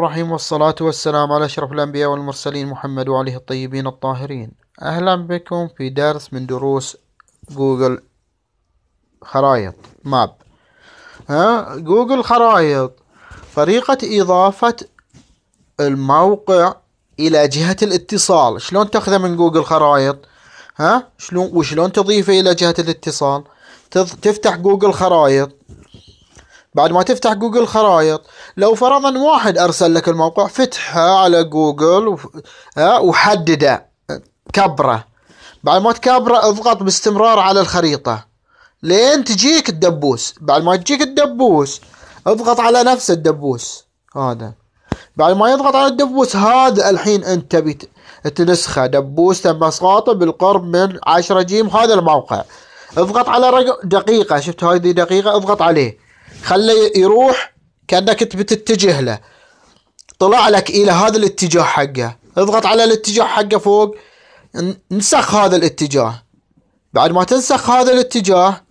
الرحيم والصلاة والسلام على أشرف الأنبياء والمرسلين محمد وعليه الطيبين الطاهرين أهلا بكم في درس من دروس جوجل خرائط ماب ها جوجل خرائط طريقة إضافة الموقع إلى جهة الاتصال شلون تأخذه من جوجل خرائط ها شلون وشلون تضيفه إلى جهة الاتصال تفتح جوجل خرائط بعد ما تفتح جوجل خرائط لو فرضا واحد ارسل لك الموقع فتحه على جوجل وحدده كبره بعد ما تكبره اضغط باستمرار على الخريطه لين تجيك الدبوس بعد ما تجيك الدبوس اضغط على نفس الدبوس هذا بعد ما يضغط على الدبوس هذا الحين انت تبي تنسخه دبوس تم اسقاطه بالقرب من 10 جيم هذا الموقع اضغط على رق... دقيقه شفت هذه دقيقه اضغط عليه خله يروح كأنك أنت بتتجه له طلع لك إلى هذا الاتجاه حقه اضغط على الاتجاه حقه فوق انسخ هذا الاتجاه بعد ما تنسخ هذا الاتجاه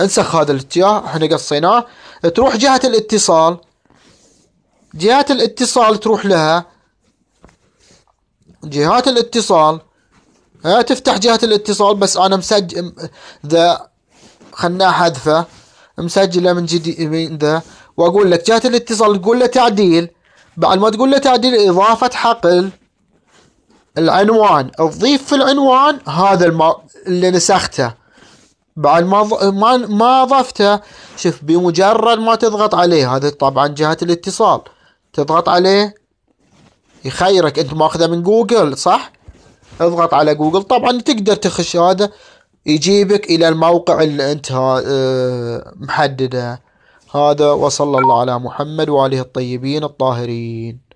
انسخ هذا الاتجاه احنا قصيناه تروح جهة الاتصال جهة الاتصال تروح لها جهات الاتصال ها تفتح جهة الاتصال بس انا مسجل ذا خلنا حذفه مسجله من جديد من ذا واقول لك جهه الاتصال تقول له تعديل بعد ما تقول له تعديل اضافه حقل العنوان تضيف في العنوان هذا الم... اللي نسخته بعد ما ما ما اضفته شوف بمجرد ما تضغط عليه هذا طبعا جهه الاتصال تضغط عليه يخيرك انت ماخذه من جوجل صح؟ اضغط على جوجل طبعا تقدر تخش هذا يجيبك إلى الموقع اللي أنت آه، محدده هذا وصلى الله على محمد وآله الطيبين الطاهرين